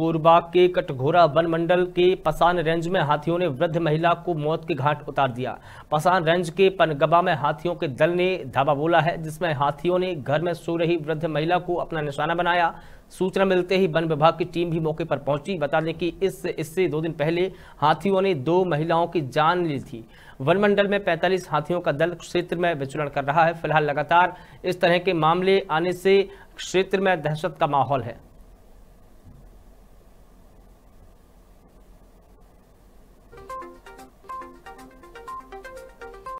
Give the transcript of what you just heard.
कोरबा के कटघोरा वन मंडल के पसान रेंज में हाथियों ने वृद्ध महिला को मौत के घाट उतार दिया पसान रेंज के पनगबा में हाथियों के दल ने धावा बोला है जिसमें हाथियों ने घर में सो रही वृद्ध महिला को अपना निशाना बनाया सूचना मिलते ही वन विभाग की टीम भी मौके पर पहुंची बता दें कि इस इससे दो दिन पहले हाथियों ने दो महिलाओं की जान ली थी वन मंडल में 45 हाथियों का दल क्षेत्र में विचरण कर रहा है फिलहाल लगातार इस तरह के मामले आने से क्षेत्र में दहशत का माहौल है